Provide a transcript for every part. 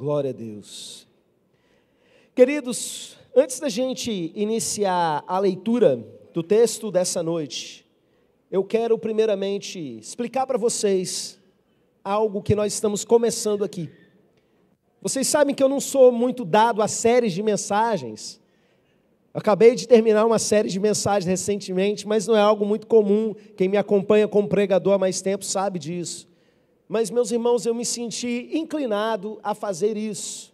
Glória a Deus. Queridos, antes da gente iniciar a leitura do texto dessa noite, eu quero primeiramente explicar para vocês algo que nós estamos começando aqui. Vocês sabem que eu não sou muito dado a séries de mensagens. acabei de terminar uma série de mensagens recentemente, mas não é algo muito comum. Quem me acompanha como pregador há mais tempo sabe disso. Mas, meus irmãos, eu me senti inclinado a fazer isso.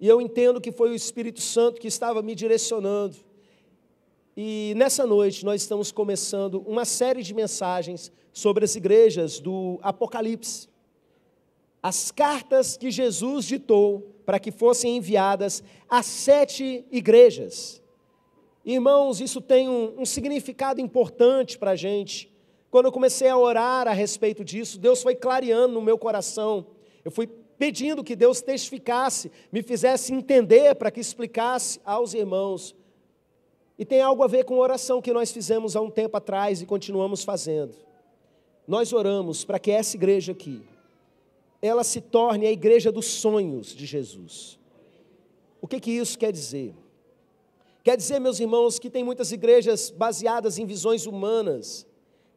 E eu entendo que foi o Espírito Santo que estava me direcionando. E nessa noite nós estamos começando uma série de mensagens sobre as igrejas do Apocalipse. As cartas que Jesus ditou para que fossem enviadas às sete igrejas. Irmãos, isso tem um, um significado importante para a gente quando eu comecei a orar a respeito disso, Deus foi clareando no meu coração. Eu fui pedindo que Deus testificasse, me fizesse entender para que explicasse aos irmãos. E tem algo a ver com oração que nós fizemos há um tempo atrás e continuamos fazendo. Nós oramos para que essa igreja aqui, ela se torne a igreja dos sonhos de Jesus. O que, que isso quer dizer? Quer dizer, meus irmãos, que tem muitas igrejas baseadas em visões humanas,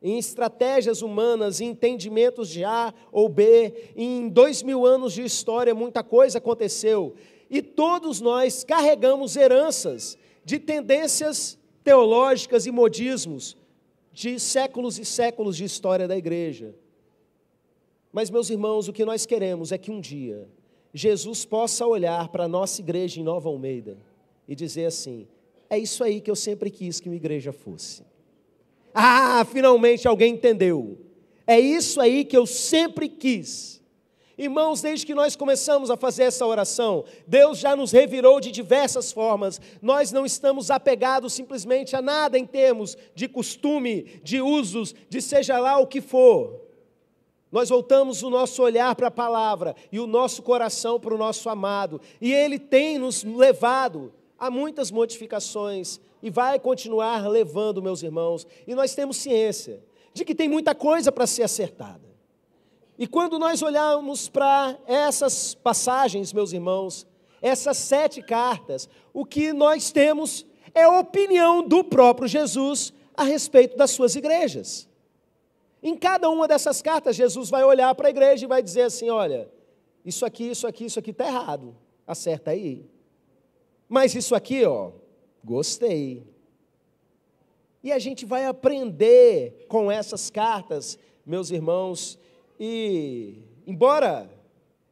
em estratégias humanas, em entendimentos de A ou B, em dois mil anos de história, muita coisa aconteceu. E todos nós carregamos heranças de tendências teológicas e modismos de séculos e séculos de história da igreja. Mas, meus irmãos, o que nós queremos é que um dia Jesus possa olhar para a nossa igreja em Nova Almeida e dizer assim: é isso aí que eu sempre quis que uma igreja fosse. Ah, finalmente alguém entendeu. É isso aí que eu sempre quis. Irmãos, desde que nós começamos a fazer essa oração, Deus já nos revirou de diversas formas. Nós não estamos apegados simplesmente a nada em termos de costume, de usos, de seja lá o que for. Nós voltamos o nosso olhar para a palavra e o nosso coração para o nosso amado, e ele tem nos levado a muitas modificações, e vai continuar levando, meus irmãos. E nós temos ciência de que tem muita coisa para ser acertada. E quando nós olhamos para essas passagens, meus irmãos, essas sete cartas, o que nós temos é a opinião do próprio Jesus a respeito das suas igrejas. Em cada uma dessas cartas, Jesus vai olhar para a igreja e vai dizer assim: olha, isso aqui, isso aqui, isso aqui está errado, acerta aí. Mas isso aqui, ó, Gostei. E a gente vai aprender com essas cartas, meus irmãos, e embora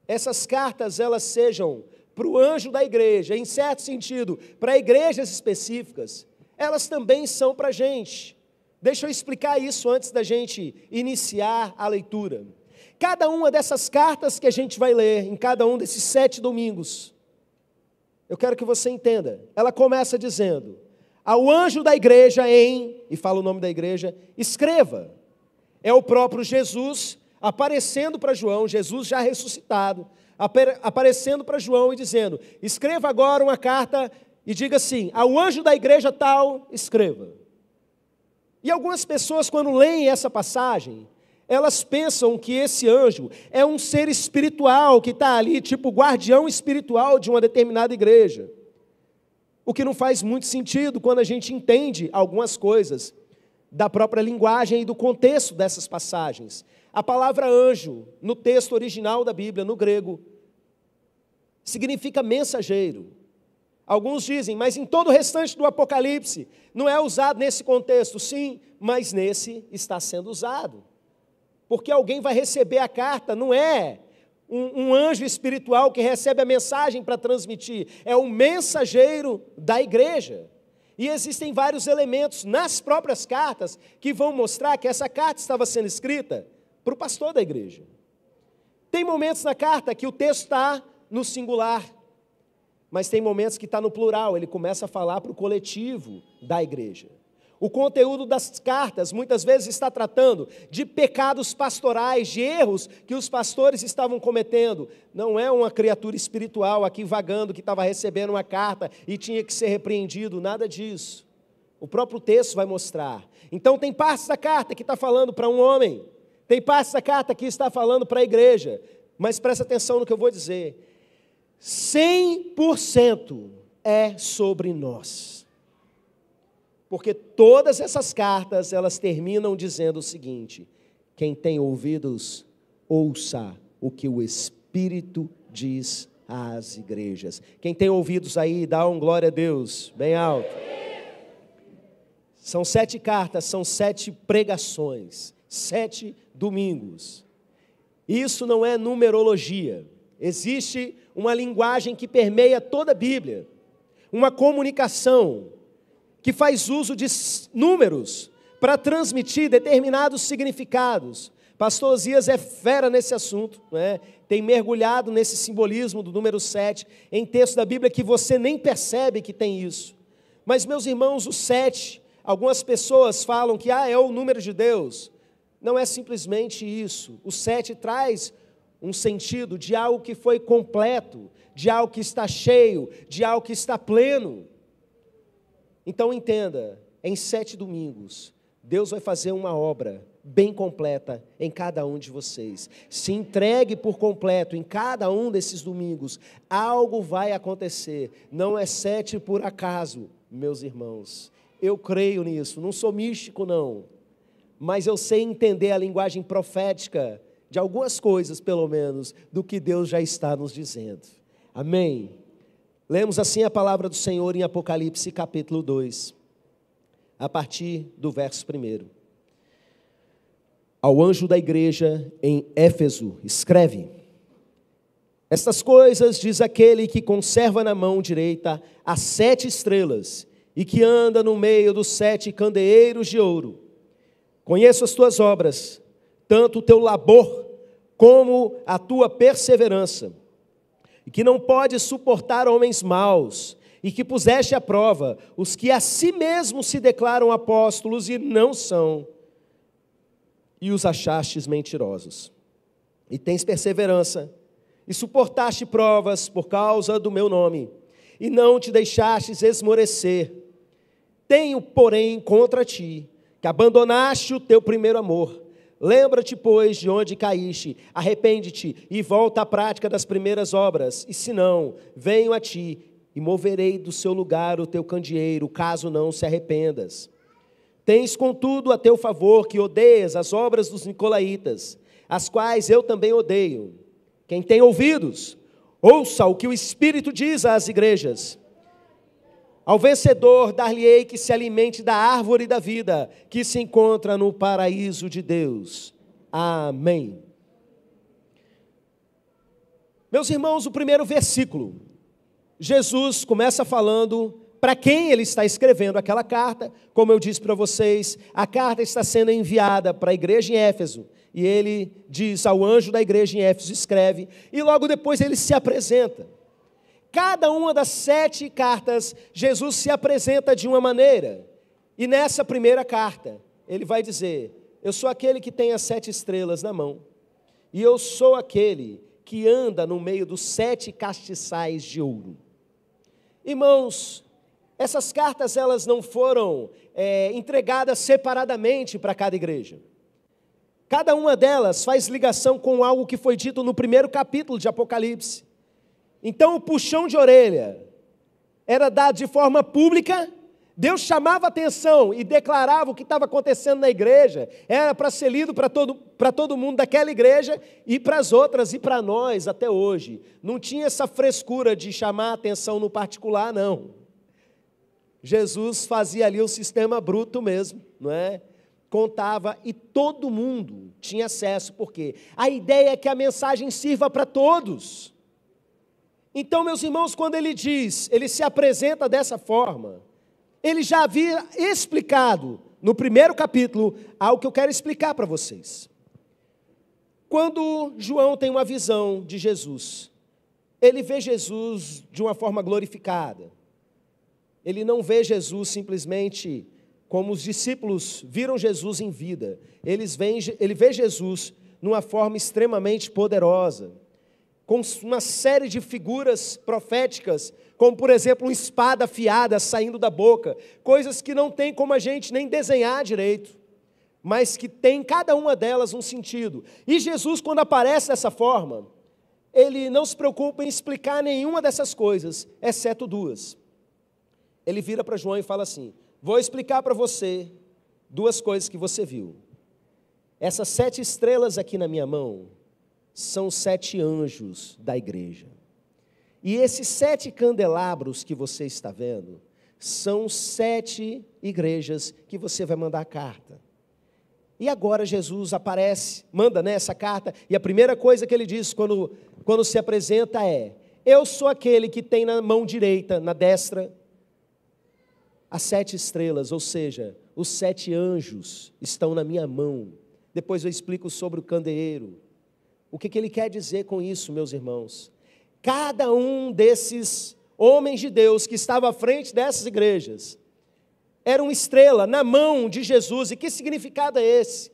essas cartas elas sejam para o anjo da igreja, em certo sentido, para igrejas específicas, elas também são para a gente. Deixa eu explicar isso antes da gente iniciar a leitura. Cada uma dessas cartas que a gente vai ler em cada um desses sete domingos, eu quero que você entenda. Ela começa dizendo: Ao anjo da igreja em, e fala o nome da igreja, escreva. É o próprio Jesus aparecendo para João, Jesus já ressuscitado, aparecendo para João e dizendo: Escreva agora uma carta e diga assim: Ao anjo da igreja tal, escreva. E algumas pessoas, quando leem essa passagem, elas pensam que esse anjo é um ser espiritual que está ali, tipo guardião espiritual de uma determinada igreja. O que não faz muito sentido quando a gente entende algumas coisas da própria linguagem e do contexto dessas passagens. A palavra anjo, no texto original da Bíblia, no grego, significa mensageiro. Alguns dizem, mas em todo o restante do Apocalipse, não é usado nesse contexto. Sim, mas nesse está sendo usado. Porque alguém vai receber a carta, não é um, um anjo espiritual que recebe a mensagem para transmitir, é o um mensageiro da igreja. E existem vários elementos nas próprias cartas que vão mostrar que essa carta estava sendo escrita para o pastor da igreja. Tem momentos na carta que o texto está no singular, mas tem momentos que está no plural, ele começa a falar para o coletivo da igreja. O conteúdo das cartas muitas vezes está tratando de pecados pastorais, de erros que os pastores estavam cometendo. Não é uma criatura espiritual aqui vagando que estava recebendo uma carta e tinha que ser repreendido, nada disso. O próprio texto vai mostrar. Então, tem parte da carta que está falando para um homem, tem parte da carta que está falando para a igreja, mas presta atenção no que eu vou dizer. 100% é sobre nós. Porque todas essas cartas, elas terminam dizendo o seguinte: quem tem ouvidos, ouça o que o Espírito diz às igrejas. Quem tem ouvidos aí, dá um glória a Deus, bem alto. São sete cartas, são sete pregações, sete domingos. Isso não é numerologia. Existe uma linguagem que permeia toda a Bíblia, uma comunicação que faz uso de números para transmitir determinados significados. Pastor Osias é fera nesse assunto, né? tem mergulhado nesse simbolismo do número 7, em texto da Bíblia que você nem percebe que tem isso. Mas, meus irmãos, o 7, algumas pessoas falam que ah, é o número de Deus. Não é simplesmente isso. O 7 traz um sentido de algo que foi completo, de algo que está cheio, de algo que está pleno. Então entenda, em sete domingos, Deus vai fazer uma obra bem completa em cada um de vocês. Se entregue por completo em cada um desses domingos. Algo vai acontecer. Não é sete por acaso, meus irmãos. Eu creio nisso. Não sou místico, não. Mas eu sei entender a linguagem profética de algumas coisas, pelo menos, do que Deus já está nos dizendo. Amém. Lemos assim a palavra do Senhor em Apocalipse capítulo 2, a partir do verso 1. Ao anjo da igreja em Éfeso, escreve: Estas coisas diz aquele que conserva na mão direita as sete estrelas e que anda no meio dos sete candeeiros de ouro. Conheço as tuas obras, tanto o teu labor como a tua perseverança e que não pode suportar homens maus, e que puseste à prova os que a si mesmos se declaram apóstolos e não são, e os achastes mentirosos. E tens perseverança, e suportaste provas por causa do meu nome, e não te deixastes esmorecer. Tenho, porém, contra ti que abandonaste o teu primeiro amor. Lembra-te, pois, de onde caíste, arrepende-te e volta à prática das primeiras obras, e se não, venho a ti e moverei do seu lugar o teu candeeiro, caso não se arrependas. Tens, contudo, a teu favor que odeias as obras dos nicolaítas, as quais eu também odeio. Quem tem ouvidos, ouça o que o Espírito diz às igrejas. Ao vencedor dar-lhe-ei que se alimente da árvore da vida, que se encontra no paraíso de Deus. Amém. Meus irmãos, o primeiro versículo. Jesus começa falando para quem ele está escrevendo aquela carta. Como eu disse para vocês, a carta está sendo enviada para a igreja em Éfeso. E ele diz ao anjo da igreja em Éfeso: escreve. E logo depois ele se apresenta. Cada uma das sete cartas, Jesus se apresenta de uma maneira. E nessa primeira carta, ele vai dizer: Eu sou aquele que tem as sete estrelas na mão, e eu sou aquele que anda no meio dos sete castiçais de ouro. Irmãos, essas cartas elas não foram é, entregadas separadamente para cada igreja. Cada uma delas faz ligação com algo que foi dito no primeiro capítulo de Apocalipse. Então o puxão de orelha era dado de forma pública. Deus chamava atenção e declarava o que estava acontecendo na igreja, era para ser lido para todo, para todo mundo daquela igreja e para as outras e para nós até hoje. Não tinha essa frescura de chamar atenção no particular, não. Jesus fazia ali o sistema bruto mesmo, não é? Contava e todo mundo tinha acesso, porque a ideia é que a mensagem sirva para todos. Então, meus irmãos, quando ele diz, ele se apresenta dessa forma, ele já havia explicado no primeiro capítulo algo que eu quero explicar para vocês. Quando João tem uma visão de Jesus, ele vê Jesus de uma forma glorificada. Ele não vê Jesus simplesmente como os discípulos viram Jesus em vida. Eles veem, ele vê Jesus numa forma extremamente poderosa com uma série de figuras proféticas, como por exemplo uma espada afiada saindo da boca, coisas que não tem como a gente nem desenhar direito, mas que tem cada uma delas um sentido. E Jesus, quando aparece dessa forma, ele não se preocupa em explicar nenhuma dessas coisas, exceto duas. Ele vira para João e fala assim: Vou explicar para você duas coisas que você viu. Essas sete estrelas aqui na minha mão são sete anjos da igreja. E esses sete candelabros que você está vendo são sete igrejas que você vai mandar a carta. E agora Jesus aparece, manda né, essa carta, e a primeira coisa que ele diz quando, quando se apresenta é: Eu sou aquele que tem na mão direita, na destra, as sete estrelas, ou seja, os sete anjos estão na minha mão. Depois eu explico sobre o candeeiro. O que, que ele quer dizer com isso, meus irmãos? Cada um desses homens de Deus que estava à frente dessas igrejas era uma estrela na mão de Jesus. E que significado é esse?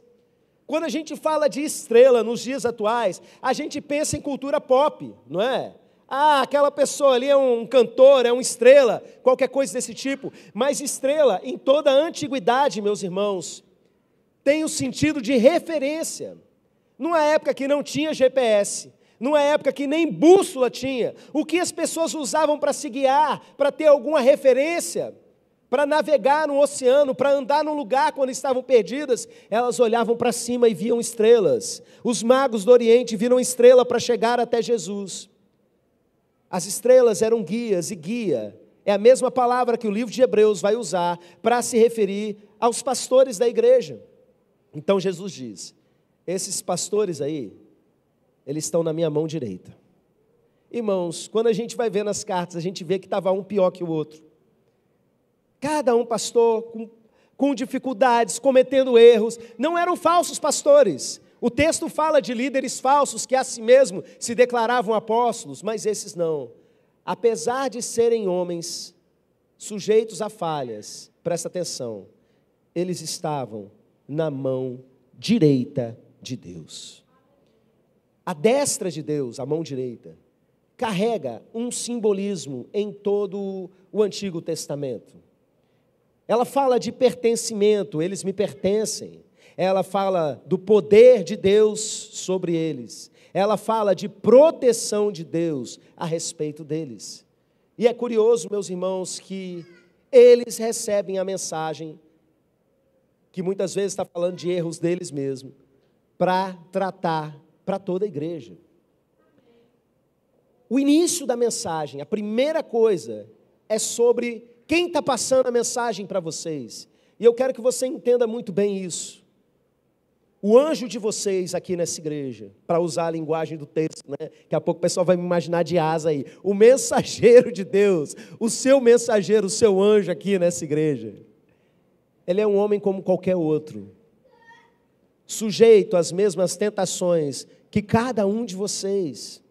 Quando a gente fala de estrela nos dias atuais, a gente pensa em cultura pop, não é? Ah, aquela pessoa ali é um cantor, é uma estrela, qualquer coisa desse tipo. Mas estrela, em toda a antiguidade, meus irmãos, tem o sentido de referência numa é época que não tinha GPS, numa é época que nem bússola tinha, o que as pessoas usavam para se guiar, para ter alguma referência, para navegar no oceano, para andar num lugar quando estavam perdidas, elas olhavam para cima e viam estrelas. Os magos do Oriente viram estrela para chegar até Jesus. As estrelas eram guias e guia. É a mesma palavra que o livro de Hebreus vai usar para se referir aos pastores da igreja. Então Jesus diz: esses pastores aí, eles estão na minha mão direita. Irmãos, quando a gente vai vendo as cartas, a gente vê que estava um pior que o outro. Cada um pastor com, com dificuldades, cometendo erros. Não eram falsos pastores. O texto fala de líderes falsos que a si mesmo se declaravam apóstolos, mas esses não. Apesar de serem homens sujeitos a falhas, presta atenção, eles estavam na mão direita de Deus. A destra de Deus, a mão direita, carrega um simbolismo em todo o Antigo Testamento. Ela fala de pertencimento, eles me pertencem. Ela fala do poder de Deus sobre eles. Ela fala de proteção de Deus a respeito deles. E é curioso, meus irmãos, que eles recebem a mensagem que muitas vezes está falando de erros deles mesmos, para tratar para toda a igreja. O início da mensagem, a primeira coisa, é sobre quem está passando a mensagem para vocês. E eu quero que você entenda muito bem isso. O anjo de vocês aqui nessa igreja, para usar a linguagem do texto, né? Daqui a pouco o pessoal vai me imaginar de asa aí. O mensageiro de Deus, o seu mensageiro, o seu anjo aqui nessa igreja. Ele é um homem como qualquer outro sujeito às mesmas tentações que cada um de vocês.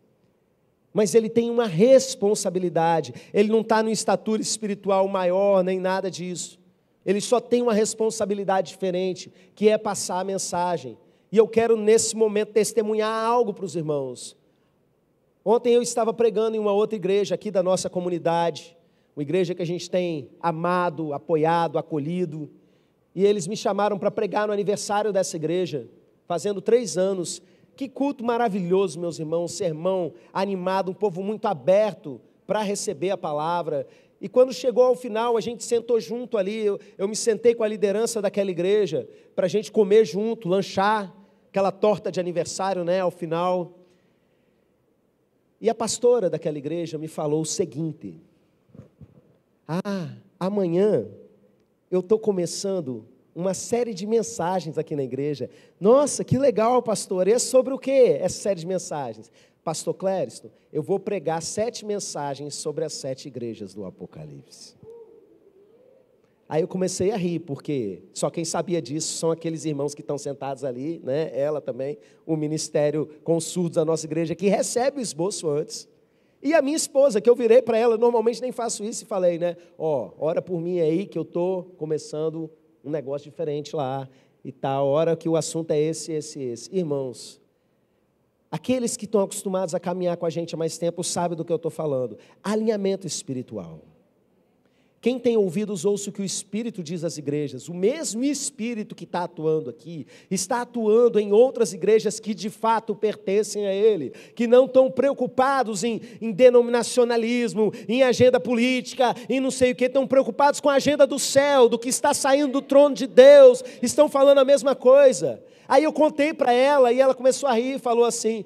Mas ele tem uma responsabilidade, ele não está numa estatura espiritual maior, nem nada disso. Ele só tem uma responsabilidade diferente, que é passar a mensagem. E eu quero, nesse momento, testemunhar algo para os irmãos. Ontem eu estava pregando em uma outra igreja aqui da nossa comunidade, uma igreja que a gente tem amado, apoiado, acolhido e eles me chamaram para pregar no aniversário dessa igreja, fazendo três anos. Que culto maravilhoso, meus irmãos, sermão animado, um povo muito aberto para receber a palavra. E quando chegou ao final, a gente sentou junto ali, eu, eu me sentei com a liderança daquela igreja, para a gente comer junto, lanchar, aquela torta de aniversário, né, ao final. E a pastora daquela igreja me falou o seguinte: Ah, amanhã eu estou começando uma série de mensagens aqui na igreja. Nossa, que legal, pastor. E é sobre o quê essa série de mensagens? Pastor Cléristo, eu vou pregar sete mensagens sobre as sete igrejas do Apocalipse. Aí eu comecei a rir, porque só quem sabia disso são aqueles irmãos que estão sentados ali, né? ela também, o ministério com surdos da nossa igreja, que recebe o esboço antes. E a minha esposa, que eu virei para ela, normalmente nem faço isso e falei, né? Ó, oh, ora por mim aí que eu tô começando um negócio diferente lá e tal. Tá, hora que o assunto é esse, esse, esse. Irmãos, aqueles que estão acostumados a caminhar com a gente há mais tempo sabem do que eu estou falando. Alinhamento espiritual. Quem tem ouvidos, ouça o que o Espírito diz às igrejas. O mesmo Espírito que está atuando aqui, está atuando em outras igrejas que de fato pertencem a Ele, que não estão preocupados em, em denominacionalismo, em agenda política, em não sei o que, estão preocupados com a agenda do céu, do que está saindo do trono de Deus, estão falando a mesma coisa. Aí eu contei para ela e ela começou a rir e falou assim: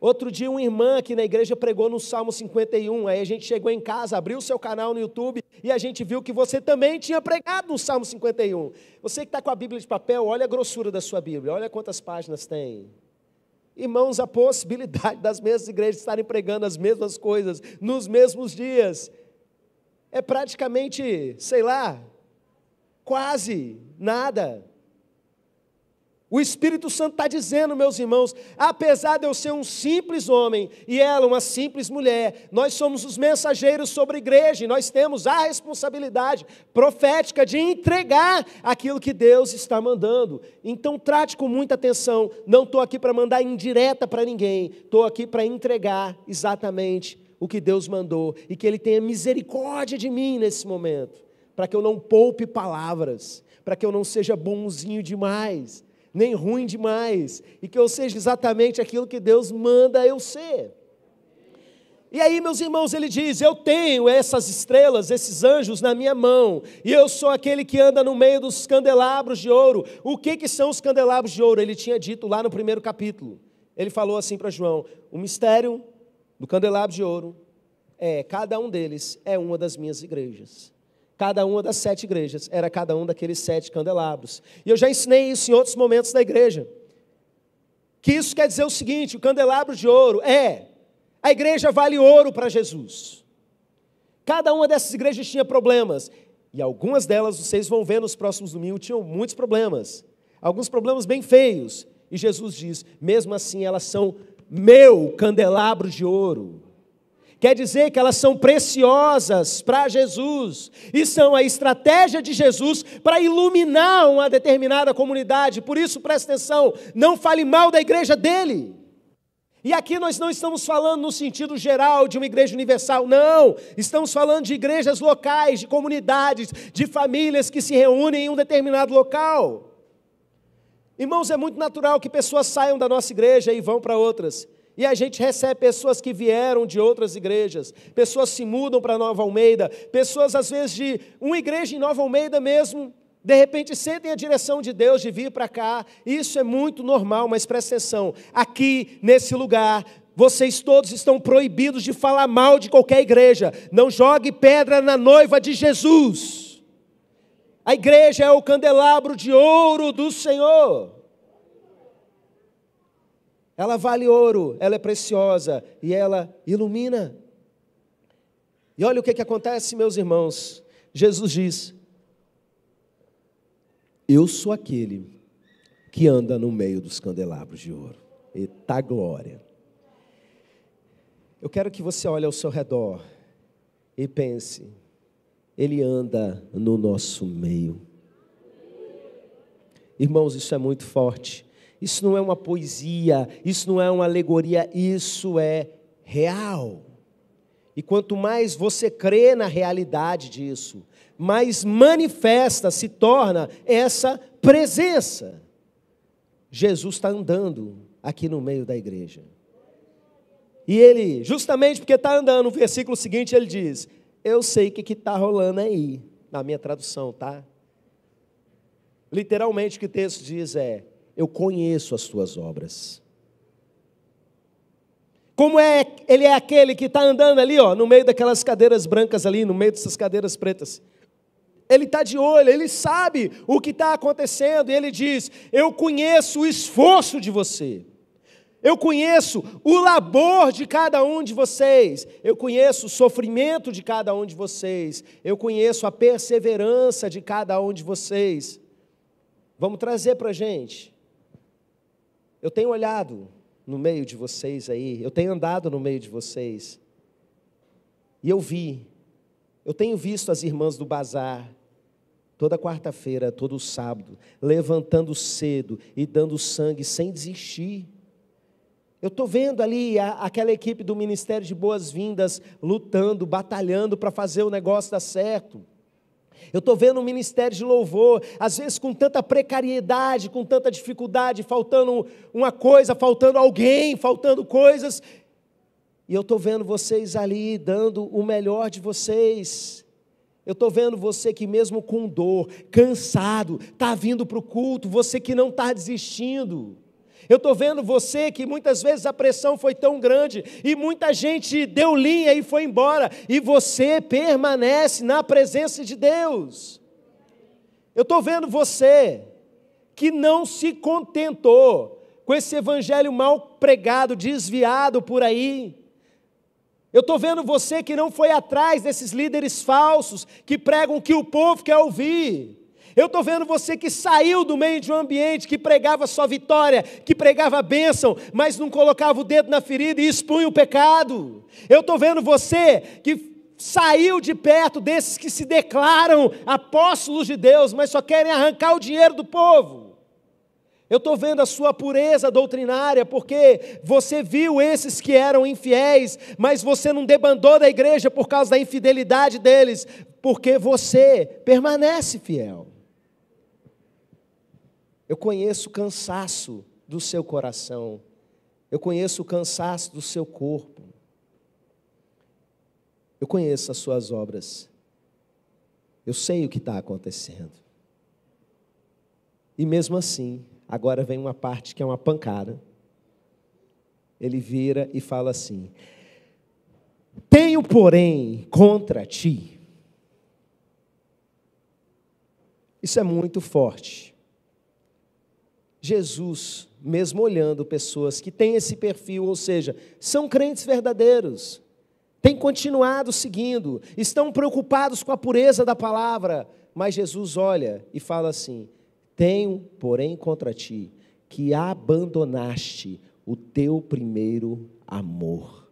Outro dia, uma irmã aqui na igreja pregou no Salmo 51. Aí a gente chegou em casa, abriu o seu canal no YouTube e a gente viu que você também tinha pregado no Salmo 51. Você que está com a Bíblia de papel, olha a grossura da sua Bíblia, olha quantas páginas tem. Irmãos, a possibilidade das mesmas igrejas estarem pregando as mesmas coisas nos mesmos dias é praticamente, sei lá, quase nada. O Espírito Santo está dizendo, meus irmãos, apesar de eu ser um simples homem e ela uma simples mulher, nós somos os mensageiros sobre a igreja e nós temos a responsabilidade profética de entregar aquilo que Deus está mandando. Então trate com muita atenção, não estou aqui para mandar indireta para ninguém, estou aqui para entregar exatamente o que Deus mandou e que Ele tenha misericórdia de mim nesse momento, para que eu não poupe palavras, para que eu não seja bonzinho demais nem ruim demais, e que eu seja exatamente aquilo que Deus manda eu ser. E aí, meus irmãos, ele diz: Eu tenho essas estrelas, esses anjos na minha mão, e eu sou aquele que anda no meio dos candelabros de ouro. O que, que são os candelabros de ouro? Ele tinha dito lá no primeiro capítulo. Ele falou assim para João: O mistério do candelabro de ouro é: cada um deles é uma das minhas igrejas cada uma das sete igrejas, era cada um daqueles sete candelabros. E eu já ensinei isso em outros momentos da igreja. Que isso quer dizer o seguinte: o candelabro de ouro é, a igreja vale ouro para Jesus. Cada uma dessas igrejas tinha problemas, e algumas delas, vocês vão ver nos próximos domingos, tinham muitos problemas, alguns problemas bem feios. E Jesus diz: mesmo assim, elas são meu candelabro de ouro. Quer dizer que elas são preciosas para Jesus e são a estratégia de Jesus para iluminar uma determinada comunidade. Por isso, presta atenção, não fale mal da igreja dele. E aqui nós não estamos falando no sentido geral de uma igreja universal, não. Estamos falando de igrejas locais, de comunidades, de famílias que se reúnem em um determinado local. Irmãos, é muito natural que pessoas saiam da nossa igreja e vão para outras. E a gente recebe pessoas que vieram de outras igrejas, pessoas se mudam para Nova Almeida, pessoas às vezes de uma igreja em Nova Almeida mesmo, de repente sentem a direção de Deus de vir para cá. Isso é muito normal, mas presta atenção: aqui, nesse lugar, vocês todos estão proibidos de falar mal de qualquer igreja. Não jogue pedra na noiva de Jesus. A igreja é o candelabro de ouro do Senhor. Ela vale ouro, ela é preciosa e ela ilumina. E olha o que, que acontece, meus irmãos. Jesus diz: Eu sou aquele que anda no meio dos candelabros de ouro. Eita glória! Eu quero que você olhe ao seu redor e pense: Ele anda no nosso meio. Irmãos, isso é muito forte. Isso não é uma poesia, isso não é uma alegoria, isso é real. E quanto mais você crê na realidade disso, mais manifesta se torna essa presença. Jesus está andando aqui no meio da igreja. E ele, justamente porque está andando, no versículo seguinte ele diz: Eu sei o que está rolando aí, na minha tradução, tá? Literalmente o que o texto diz é: eu conheço as tuas obras. Como é, ele é aquele que está andando ali, ó, no meio daquelas cadeiras brancas ali, no meio dessas cadeiras pretas. Ele está de olho, ele sabe o que está acontecendo, e ele diz: Eu conheço o esforço de você, eu conheço o labor de cada um de vocês, eu conheço o sofrimento de cada um de vocês, eu conheço a perseverança de cada um de vocês. Vamos trazer para a gente eu tenho olhado no meio de vocês aí, eu tenho andado no meio de vocês, e eu vi, eu tenho visto as irmãs do bazar, toda quarta-feira, todo sábado, levantando cedo e dando sangue sem desistir. Eu estou vendo ali a, aquela equipe do Ministério de Boas-Vindas lutando, batalhando para fazer o negócio dar certo. Eu estou vendo um ministério de louvor, às vezes com tanta precariedade, com tanta dificuldade, faltando uma coisa, faltando alguém, faltando coisas. E eu estou vendo vocês ali dando o melhor de vocês. Eu estou vendo você que, mesmo com dor, cansado, está vindo para o culto, você que não está desistindo. Eu estou vendo você que muitas vezes a pressão foi tão grande e muita gente deu linha e foi embora, e você permanece na presença de Deus. Eu estou vendo você que não se contentou com esse evangelho mal pregado, desviado por aí. Eu estou vendo você que não foi atrás desses líderes falsos que pregam o que o povo quer ouvir. Eu estou vendo você que saiu do meio de um ambiente que pregava só vitória, que pregava a bênção, mas não colocava o dedo na ferida e expunha o pecado. Eu estou vendo você que saiu de perto desses que se declaram apóstolos de Deus, mas só querem arrancar o dinheiro do povo. Eu estou vendo a sua pureza doutrinária, porque você viu esses que eram infiéis, mas você não debandou da igreja por causa da infidelidade deles, porque você permanece fiel. Eu conheço o cansaço do seu coração. Eu conheço o cansaço do seu corpo. Eu conheço as suas obras. Eu sei o que está acontecendo. E mesmo assim, agora vem uma parte que é uma pancada. Ele vira e fala assim: Tenho, porém, contra ti. Isso é muito forte. Jesus, mesmo olhando pessoas que têm esse perfil, ou seja, são crentes verdadeiros, têm continuado seguindo, estão preocupados com a pureza da palavra, mas Jesus olha e fala assim: Tenho, porém, contra ti que abandonaste o teu primeiro amor.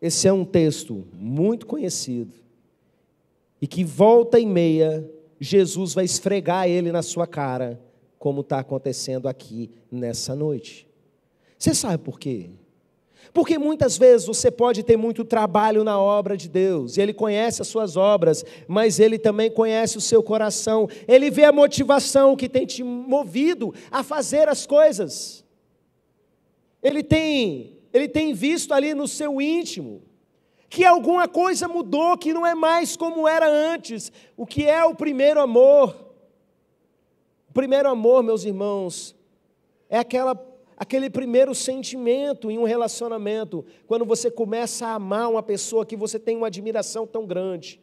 Esse é um texto muito conhecido e que volta e meia Jesus vai esfregar ele na sua cara como está acontecendo aqui nessa noite. Você sabe por quê? Porque muitas vezes você pode ter muito trabalho na obra de Deus, e Ele conhece as suas obras, mas Ele também conhece o seu coração, Ele vê a motivação que tem te movido a fazer as coisas. Ele tem, ele tem visto ali no seu íntimo que alguma coisa mudou, que não é mais como era antes, o que é o primeiro amor. Primeiro amor, meus irmãos, é aquela, aquele primeiro sentimento em um relacionamento, quando você começa a amar uma pessoa que você tem uma admiração tão grande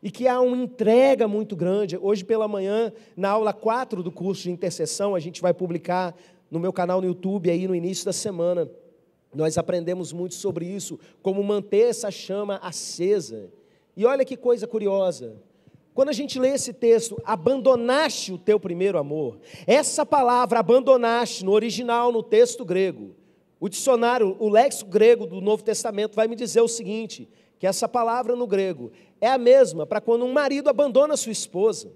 e que há uma entrega muito grande. Hoje pela manhã, na aula 4 do curso de intercessão, a gente vai publicar no meu canal no YouTube aí no início da semana. Nós aprendemos muito sobre isso, como manter essa chama acesa. E olha que coisa curiosa. Quando a gente lê esse texto, abandonaste o teu primeiro amor, essa palavra abandonaste no original, no texto grego, o dicionário, o léxico grego do Novo Testamento vai me dizer o seguinte: que essa palavra no grego é a mesma para quando um marido abandona sua esposa.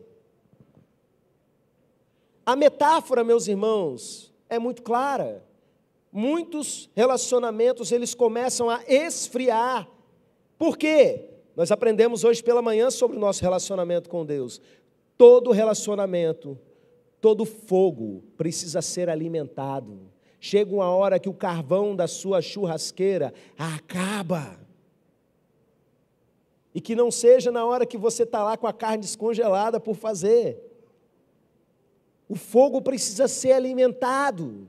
A metáfora, meus irmãos, é muito clara. Muitos relacionamentos eles começam a esfriar. Por quê? Nós aprendemos hoje pela manhã sobre o nosso relacionamento com Deus. Todo relacionamento, todo fogo precisa ser alimentado. Chega uma hora que o carvão da sua churrasqueira acaba. E que não seja na hora que você está lá com a carne descongelada por fazer. O fogo precisa ser alimentado.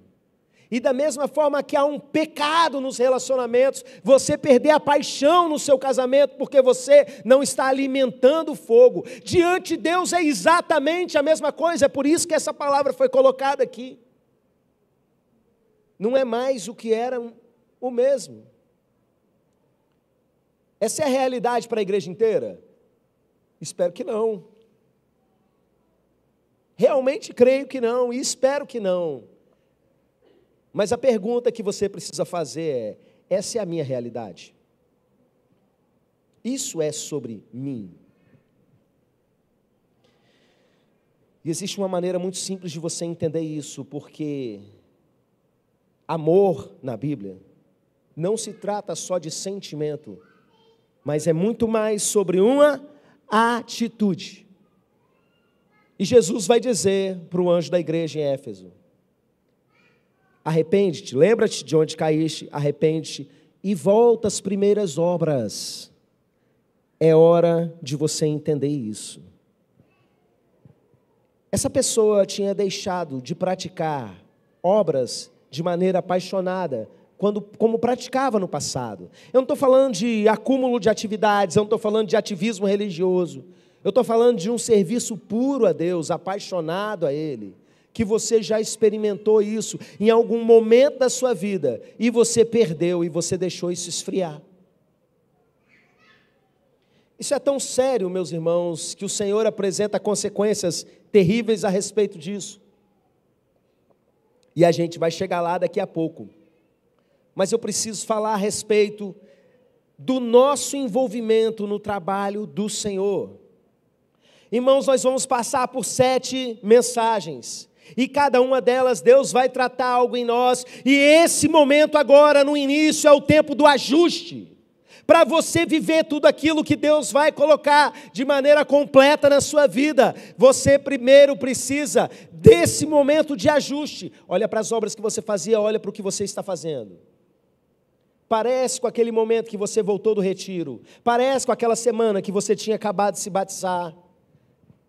E da mesma forma que há um pecado nos relacionamentos, você perder a paixão no seu casamento porque você não está alimentando o fogo. Diante de Deus é exatamente a mesma coisa, é por isso que essa palavra foi colocada aqui. Não é mais o que era o mesmo. Essa é a realidade para a igreja inteira? Espero que não. Realmente creio que não e espero que não. Mas a pergunta que você precisa fazer é: essa é a minha realidade? Isso é sobre mim. E existe uma maneira muito simples de você entender isso, porque amor na Bíblia não se trata só de sentimento, mas é muito mais sobre uma atitude. E Jesus vai dizer para o anjo da igreja em Éfeso: Arrepende-te, lembra-te de onde caíste, arrepende-te e volta às primeiras obras. É hora de você entender isso. Essa pessoa tinha deixado de praticar obras de maneira apaixonada, quando, como praticava no passado. Eu não estou falando de acúmulo de atividades, eu não estou falando de ativismo religioso. Eu estou falando de um serviço puro a Deus, apaixonado a Ele que você já experimentou isso em algum momento da sua vida e você perdeu e você deixou isso esfriar. Isso é tão sério, meus irmãos, que o Senhor apresenta consequências terríveis a respeito disso. E a gente vai chegar lá daqui a pouco. Mas eu preciso falar a respeito do nosso envolvimento no trabalho do Senhor. Irmãos, nós vamos passar por sete mensagens. E cada uma delas, Deus vai tratar algo em nós. E esse momento agora, no início, é o tempo do ajuste. Para você viver tudo aquilo que Deus vai colocar de maneira completa na sua vida, você primeiro precisa desse momento de ajuste. Olha para as obras que você fazia, olha para o que você está fazendo. Parece com aquele momento que você voltou do retiro, parece com aquela semana que você tinha acabado de se batizar.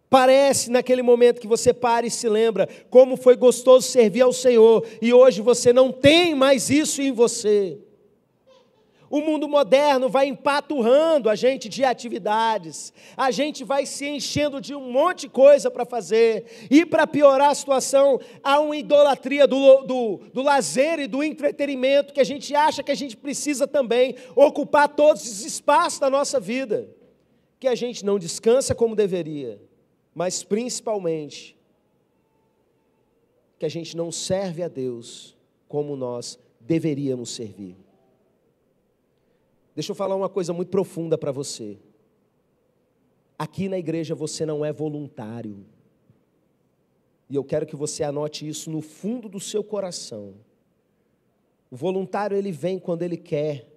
Parece naquele momento que você para e se lembra como foi gostoso servir ao Senhor e hoje você não tem mais isso em você. O mundo moderno vai empaturrando a gente de atividades, a gente vai se enchendo de um monte de coisa para fazer, e para piorar a situação, há uma idolatria do, do, do, lazer e do entretenimento que a gente acha que a gente precisa também ocupar todos os espaços da nossa vida, que a gente não descansa como deveria, mas principalmente que a gente não serve a Deus como nós deveríamos servir. Deixa eu falar uma coisa muito profunda para você. Aqui na igreja você não é voluntário. E eu quero que você anote isso no fundo do seu coração. O voluntário ele vem quando ele quer.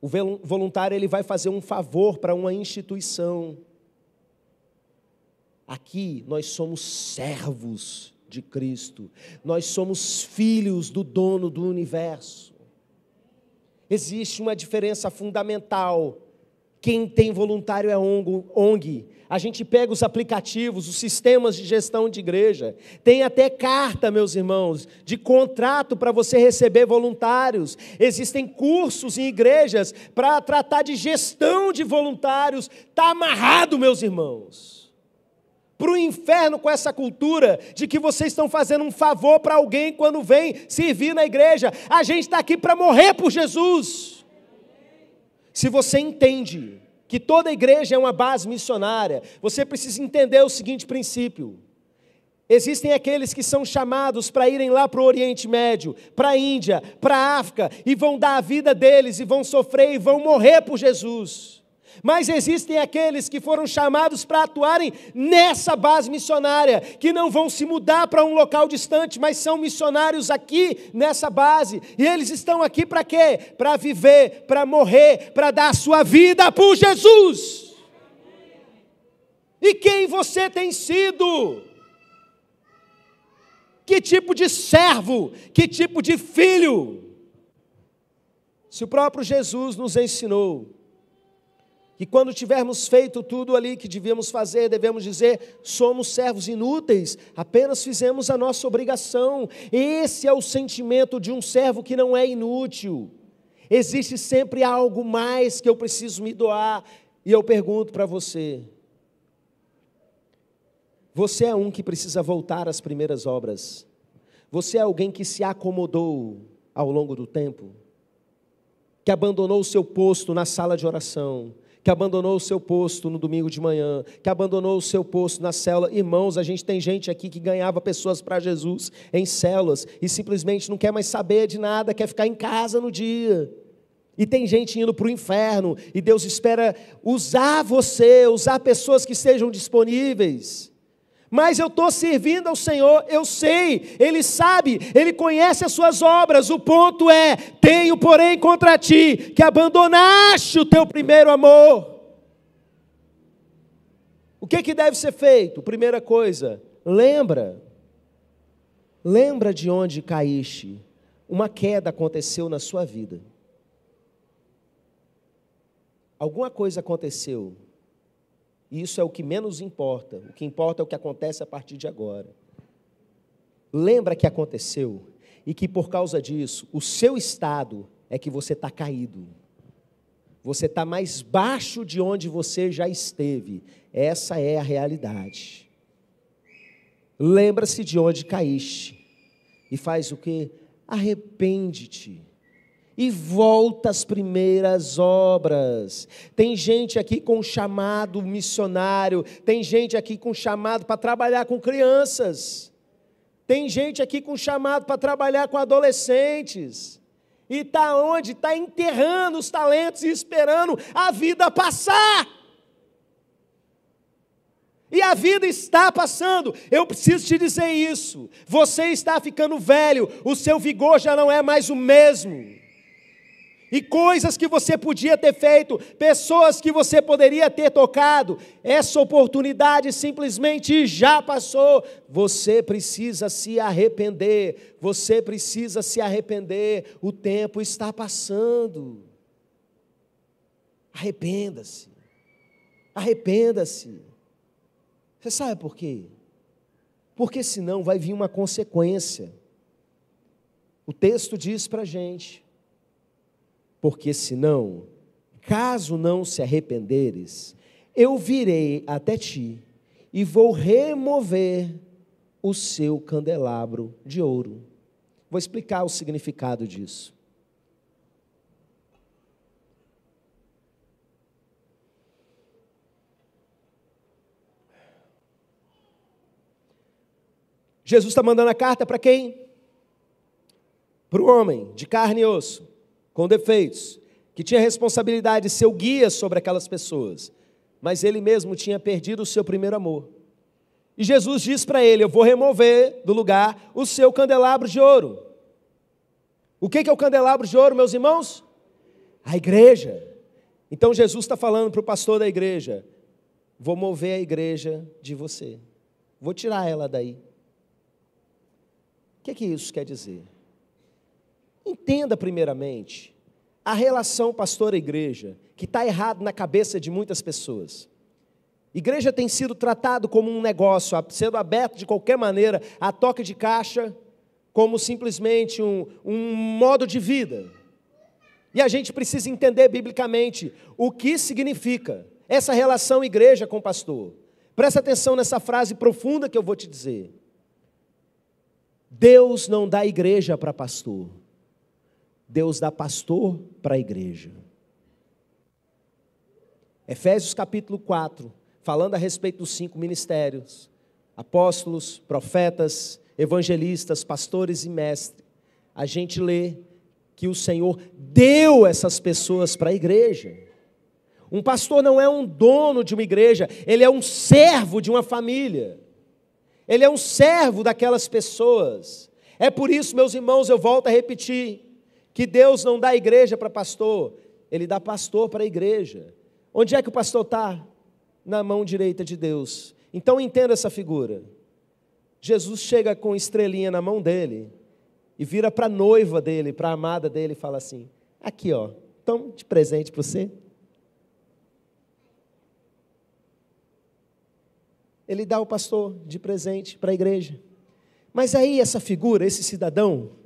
O voluntário ele vai fazer um favor para uma instituição. Aqui nós somos servos de Cristo, nós somos filhos do dono do universo. Existe uma diferença fundamental. Quem tem voluntário é ONG. A gente pega os aplicativos, os sistemas de gestão de igreja. Tem até carta, meus irmãos, de contrato para você receber voluntários. Existem cursos em igrejas para tratar de gestão de voluntários. Está amarrado, meus irmãos para o inferno com essa cultura de que vocês estão fazendo um favor para alguém quando vem servir na igreja. A gente está aqui para morrer por Jesus. Se você entende que toda igreja é uma base missionária, você precisa entender o seguinte princípio. Existem aqueles que são chamados para irem lá para o Oriente Médio, para a Índia, para a África, e vão dar a vida deles, e vão sofrer, e vão morrer por Jesus. Mas existem aqueles que foram chamados para atuarem nessa base missionária, que não vão se mudar para um local distante, mas são missionários aqui nessa base. E eles estão aqui para quê? Para viver, para morrer, para dar a sua vida por Jesus. E quem você tem sido? Que tipo de servo? Que tipo de filho? Se o próprio Jesus nos ensinou e quando tivermos feito tudo ali que devíamos fazer, devemos dizer: somos servos inúteis, apenas fizemos a nossa obrigação. Esse é o sentimento de um servo que não é inútil. Existe sempre algo mais que eu preciso me doar. E eu pergunto para você: você é um que precisa voltar às primeiras obras? Você é alguém que se acomodou ao longo do tempo? Que abandonou o seu posto na sala de oração? que abandonou o seu posto no domingo de manhã, que abandonou o seu posto na célula. Irmãos, a gente tem gente aqui que ganhava pessoas para Jesus em células e simplesmente não quer mais saber de nada, quer ficar em casa no dia. E tem gente indo para o inferno, e Deus espera usar você, usar pessoas que sejam disponíveis mas eu estou servindo ao Senhor, eu sei, Ele sabe, Ele conhece as suas obras. O ponto é: tenho, porém, contra ti que abandonaste o teu primeiro amor. O que, que deve ser feito? Primeira coisa, lembra, lembra de onde caíste. Uma queda aconteceu na sua vida. Alguma coisa aconteceu e isso é o que menos importa. O que importa é o que acontece a partir de agora. Lembra que aconteceu e que por causa disso, o seu estado é que você está caído. Você está mais baixo de onde você já esteve. Essa é a realidade. Lembra-se de onde caíste e faz o que? Arrepende-te e volta às primeiras obras. Tem gente aqui com chamado missionário, tem gente aqui com chamado para trabalhar com crianças, tem gente aqui com chamado para trabalhar com adolescentes. E está onde? Está enterrando os talentos e esperando a vida passar. E a vida está passando, eu preciso te dizer isso. Você está ficando velho, o seu vigor já não é mais o mesmo e coisas que você podia ter feito, pessoas que você poderia ter tocado, essa oportunidade simplesmente já passou. Você precisa se arrepender, você precisa se arrepender, o tempo está passando. Arrependa-se, arrependa-se. Você sabe por quê? Porque senão vai vir uma consequência. O texto diz para a gente porque senão, caso não se arrependeres, eu virei até ti e vou remover o seu candelabro de ouro. Vou explicar o significado disso. Jesus está mandando a carta para quem? Para o homem, de carne e osso com defeitos, que tinha responsabilidade de ser o guia sobre aquelas pessoas, mas ele mesmo tinha perdido o seu primeiro amor. E Jesus diz para ele: Eu vou remover do lugar o seu candelabro de ouro. O que é o candelabro de ouro, meus irmãos? A igreja. Então Jesus está falando para o pastor da igreja: Vou mover a igreja de você, vou tirar ela daí. O que, é que isso quer dizer? Entenda, primeiramente, a relação pastor-igreja, que está errado na cabeça de muitas pessoas. Igreja tem sido tratado como um negócio, sendo aberto de qualquer maneira, a toque de caixa, como simplesmente um, um modo de vida. E a gente precisa entender biblicamente o que significa essa relação igreja com pastor. Presta atenção nessa frase profunda que eu vou te dizer. Deus não dá igreja para pastor. Deus dá pastor para a igreja. Efésios capítulo 4, falando a respeito dos cinco ministérios: apóstolos, profetas, evangelistas, pastores e mestres. A gente lê que o Senhor deu essas pessoas para a igreja. Um pastor não é um dono de uma igreja, ele é um servo de uma família. Ele é um servo daquelas pessoas. É por isso, meus irmãos, eu volto a repetir: que Deus não dá igreja para pastor, ele dá pastor para a igreja. Onde é que o pastor está? Na mão direita de Deus. Então entenda essa figura. Jesus chega com estrelinha na mão dele e vira para a noiva dele, para a amada dele e fala assim: Aqui, ó, tão de presente para você. Ele dá o pastor de presente para a igreja. Mas aí essa figura, esse cidadão,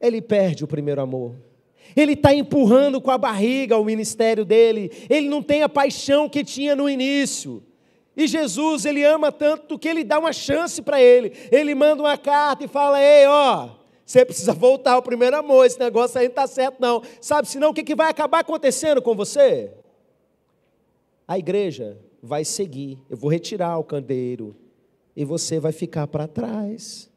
ele perde o primeiro amor. Ele está empurrando com a barriga o ministério dele. Ele não tem a paixão que tinha no início. E Jesus, ele ama tanto que ele dá uma chance para ele. Ele manda uma carta e fala: Ei, ó, você precisa voltar ao primeiro amor. Esse negócio aí não está certo, não. Sabe, senão o que, que vai acabar acontecendo com você? A igreja vai seguir. Eu vou retirar o candeeiro. E você vai ficar para trás.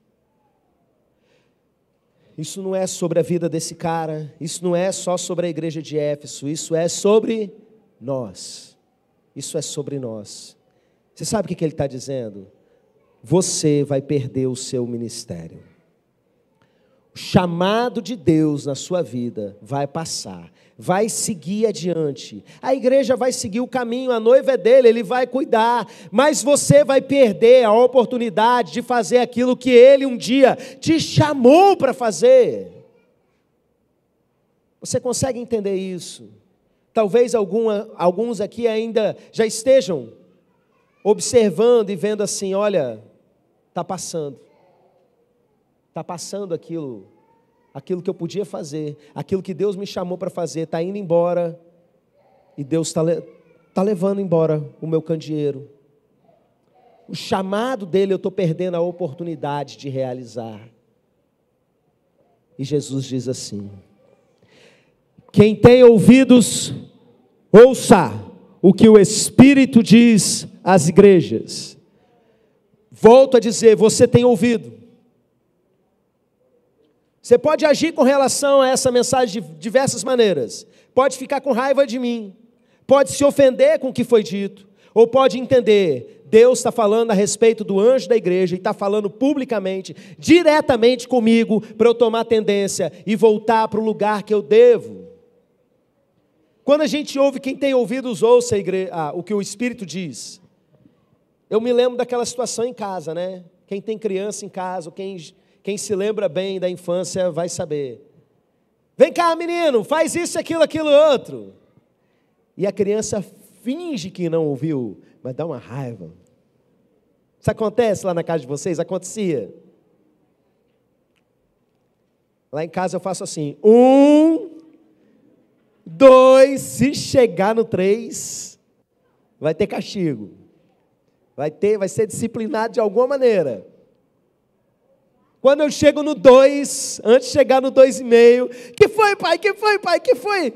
Isso não é sobre a vida desse cara, isso não é só sobre a igreja de Éfeso, isso é sobre nós. Isso é sobre nós. Você sabe o que ele está dizendo? Você vai perder o seu ministério. O chamado de Deus na sua vida vai passar, vai seguir adiante. A igreja vai seguir o caminho, a noiva é dele, ele vai cuidar, mas você vai perder a oportunidade de fazer aquilo que ele um dia te chamou para fazer. Você consegue entender isso? Talvez alguma, alguns aqui ainda já estejam observando e vendo assim: olha, está passando está passando aquilo, aquilo que eu podia fazer, aquilo que Deus me chamou para fazer, está indo embora, e Deus está tá levando embora o meu candeeiro. O chamado dele eu estou perdendo a oportunidade de realizar. E Jesus diz assim: Quem tem ouvidos, ouça o que o Espírito diz às igrejas. Volto a dizer, você tem ouvido. Você pode agir com relação a essa mensagem de diversas maneiras. Pode ficar com raiva de mim, pode se ofender com o que foi dito, ou pode entender: Deus está falando a respeito do anjo da igreja e está falando publicamente, diretamente comigo, para eu tomar tendência e voltar para o lugar que eu devo. Quando a gente ouve, quem tem ouvidos ouça ah, o que o Espírito diz. Eu me lembro daquela situação em casa, né? Quem tem criança em casa, quem quem se lembra bem da infância vai saber. Vem cá, menino, faz isso, aquilo, aquilo, outro. E a criança finge que não ouviu, mas dá uma raiva. Isso acontece lá na casa de vocês? Acontecia. Lá em casa eu faço assim: um, dois, se chegar no três, vai ter castigo. Vai ter, vai ser disciplinado de alguma maneira. Quando eu chego no dois, antes de chegar no dois e meio, que foi, pai? Que foi, pai? Que foi?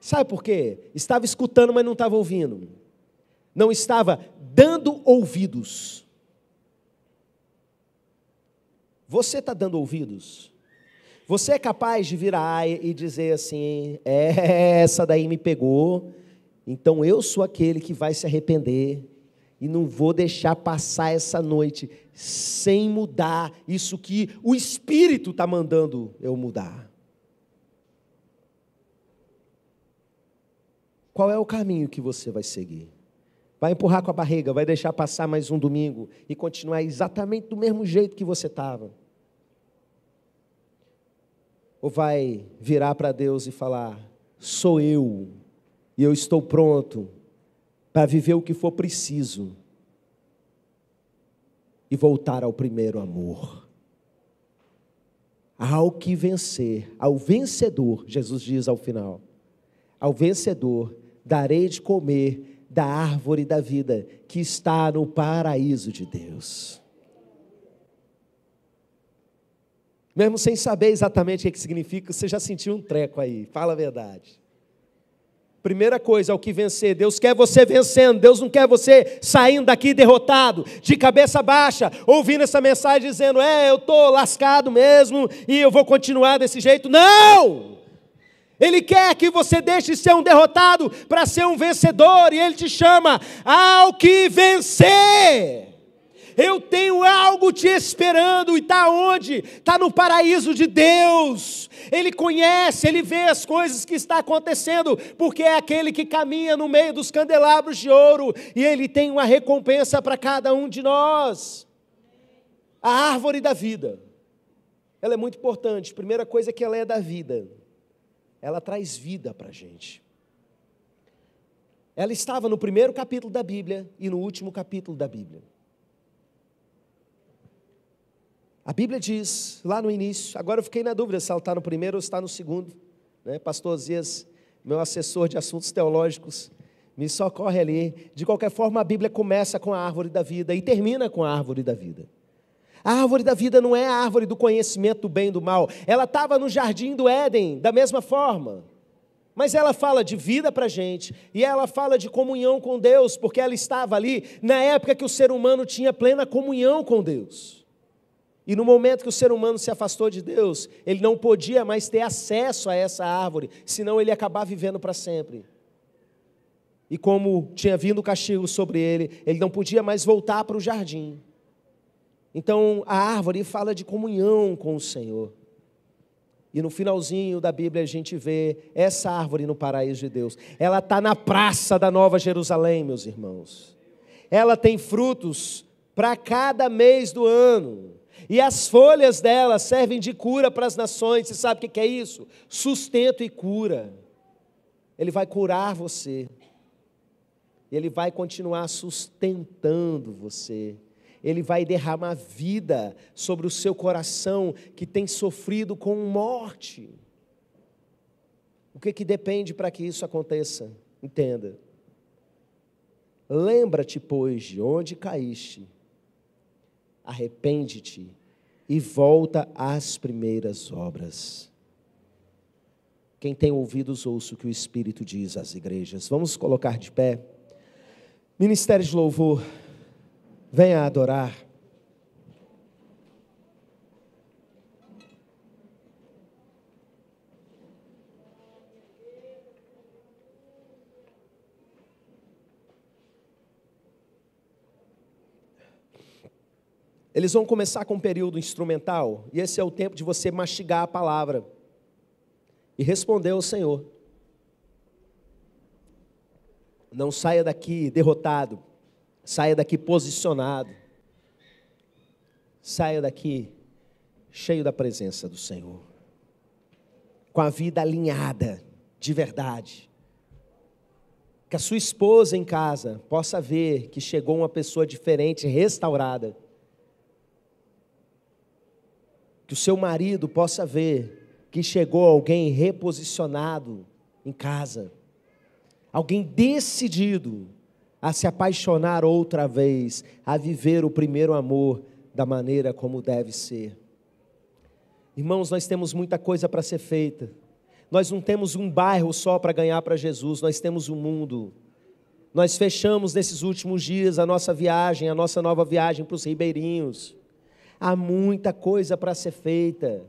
Sabe por quê? Estava escutando, mas não estava ouvindo. Não estava dando ouvidos. Você está dando ouvidos? Você é capaz de virar e dizer assim: é, essa daí me pegou, então eu sou aquele que vai se arrepender e não vou deixar passar essa noite sem mudar isso que o Espírito está mandando eu mudar. Qual é o caminho que você vai seguir? Vai empurrar com a barriga, vai deixar passar mais um domingo e continuar exatamente do mesmo jeito que você estava? Ou vai virar para Deus e falar: sou eu, e eu estou pronto para viver o que for preciso e voltar ao primeiro amor. Ao que vencer, ao vencedor, Jesus diz ao final: ao vencedor darei de comer da árvore da vida que está no paraíso de Deus. Mesmo sem saber exatamente o que é significa, você já sentiu um treco aí, fala a verdade. Primeira coisa, o que vencer. Deus quer você vencendo, Deus não quer você saindo daqui derrotado, de cabeça baixa, ouvindo essa mensagem dizendo: É, eu estou lascado mesmo e eu vou continuar desse jeito. Não! Ele quer que você deixe ser um derrotado para ser um vencedor e ele te chama ao que vencer. Eu tenho algo te esperando. E está onde? Está no paraíso de Deus. Ele conhece, ele vê as coisas que está acontecendo, porque é aquele que caminha no meio dos candelabros de ouro e ele tem uma recompensa para cada um de nós. A árvore da vida. Ela é muito importante. Primeira coisa é que ela é da vida. Ela traz vida para a gente. Ela estava no primeiro capítulo da Bíblia e no último capítulo da Bíblia. A Bíblia diz, lá no início, agora eu fiquei na dúvida se ela está no primeiro ou está no segundo. Né? Pastor Osias, meu assessor de assuntos teológicos, me socorre ali. De qualquer forma, a Bíblia começa com a árvore da vida e termina com a árvore da vida. A árvore da vida não é a árvore do conhecimento do bem e do mal. Ela estava no jardim do Éden, da mesma forma. Mas ela fala de vida para a gente, e ela fala de comunhão com Deus, porque ela estava ali na época que o ser humano tinha plena comunhão com Deus. E no momento que o ser humano se afastou de Deus, ele não podia mais ter acesso a essa árvore, senão ele ia acabar vivendo para sempre. E como tinha vindo o castigo sobre ele, ele não podia mais voltar para o jardim. Então a árvore fala de comunhão com o Senhor. E no finalzinho da Bíblia a gente vê essa árvore no paraíso de Deus. Ela está na praça da Nova Jerusalém, meus irmãos. Ela tem frutos para cada mês do ano. E as folhas dela servem de cura para as nações. Você sabe o que é isso? Sustento e cura. Ele vai curar você. Ele vai continuar sustentando você. Ele vai derramar vida sobre o seu coração que tem sofrido com morte. O que, que depende para que isso aconteça? Entenda. Lembra-te, pois, de onde caíste arrepende-te e volta às primeiras obras. Quem tem ouvidos, ouça o que o Espírito diz às igrejas. Vamos colocar de pé. Ministério de Louvor, venha adorar. Eles vão começar com um período instrumental, e esse é o tempo de você mastigar a palavra. E respondeu ao Senhor: Não saia daqui derrotado, saia daqui posicionado, saia daqui cheio da presença do Senhor, com a vida alinhada de verdade. Que a sua esposa em casa possa ver que chegou uma pessoa diferente, restaurada que o seu marido possa ver que chegou alguém reposicionado em casa, alguém decidido a se apaixonar outra vez, a viver o primeiro amor da maneira como deve ser. Irmãos, nós temos muita coisa para ser feita. Nós não temos um bairro só para ganhar para Jesus, nós temos um mundo. Nós fechamos nesses últimos dias a nossa viagem, a nossa nova viagem para os ribeirinhos. Há muita coisa para ser feita.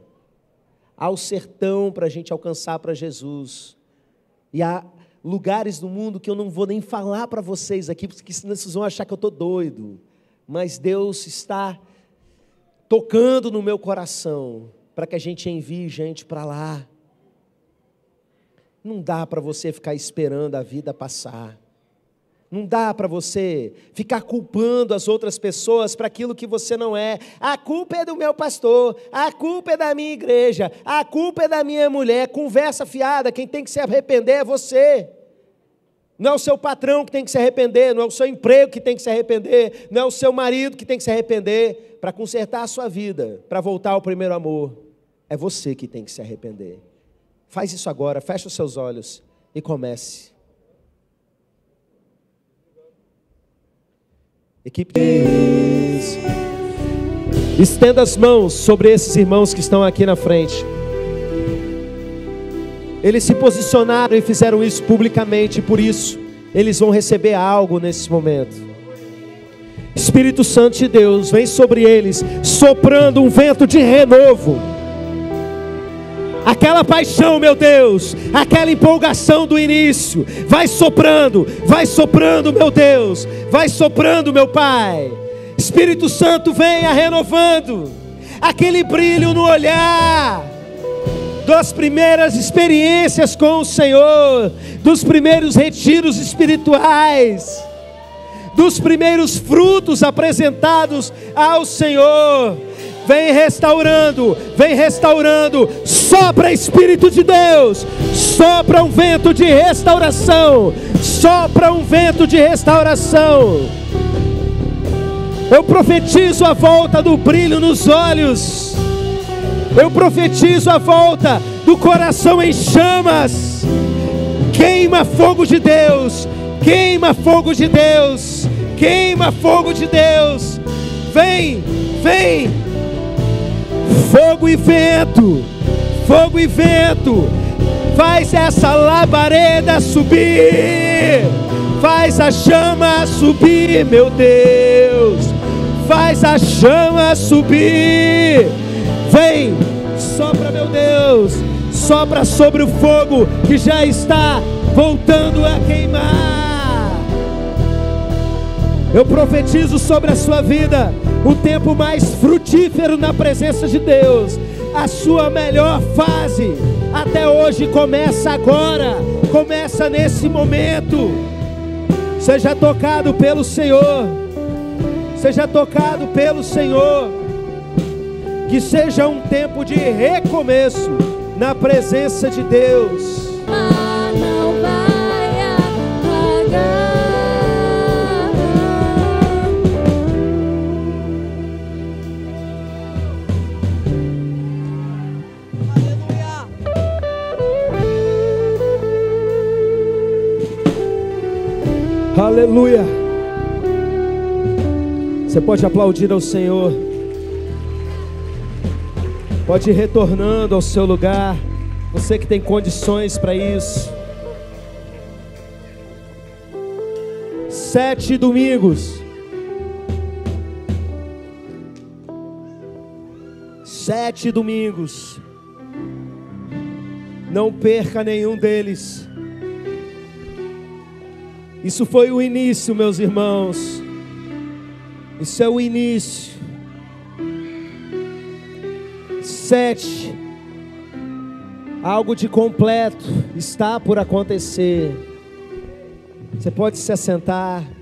Há o sertão para a gente alcançar para Jesus. E há lugares do mundo que eu não vou nem falar para vocês aqui, porque senão vocês vão achar que eu estou doido. Mas Deus está tocando no meu coração para que a gente envie gente para lá. Não dá para você ficar esperando a vida passar. Não dá para você ficar culpando as outras pessoas para aquilo que você não é. A culpa é do meu pastor, a culpa é da minha igreja, a culpa é da minha mulher. Conversa fiada, quem tem que se arrepender é você. Não é o seu patrão que tem que se arrepender, não é o seu emprego que tem que se arrepender, não é o seu marido que tem que se arrepender para consertar a sua vida, para voltar ao primeiro amor. É você que tem que se arrepender. Faz isso agora, fecha os seus olhos e comece. Equipe. Deus. Estenda as mãos sobre esses irmãos que estão aqui na frente. Eles se posicionaram e fizeram isso publicamente, por isso eles vão receber algo nesse momento. Espírito Santo de Deus, vem sobre eles, soprando um vento de renovo aquela paixão, meu Deus, aquela empolgação do início, vai soprando, vai soprando, meu Deus, vai soprando, meu Pai. Espírito Santo venha renovando aquele brilho no olhar das primeiras experiências com o Senhor, dos primeiros retiros espirituais, dos primeiros frutos apresentados ao Senhor Vem restaurando, vem restaurando. Sopra Espírito de Deus, sopra um vento de restauração, sopra um vento de restauração. Eu profetizo a volta do brilho nos olhos. Eu profetizo a volta do coração em chamas. Queima fogo de Deus, queima fogo de Deus, queima fogo de Deus. Vem, vem, Fogo e vento, fogo e vento, faz essa labareda subir, faz a chama subir, meu Deus, faz a chama subir. Vem, sopra, meu Deus, sopra sobre o fogo que já está voltando a queimar. Eu profetizo sobre a sua vida o tempo mais frutífero na presença de Deus. A sua melhor fase até hoje começa agora, começa nesse momento. Seja tocado pelo Senhor, seja tocado pelo Senhor. Que seja um tempo de recomeço na presença de Deus. Aleluia. Você pode aplaudir ao Senhor. Pode ir retornando ao seu lugar. Você que tem condições para isso. Sete domingos. Sete domingos. Não perca nenhum deles. Isso foi o início, meus irmãos. Isso é o início. Sete. Algo de completo está por acontecer. Você pode se assentar.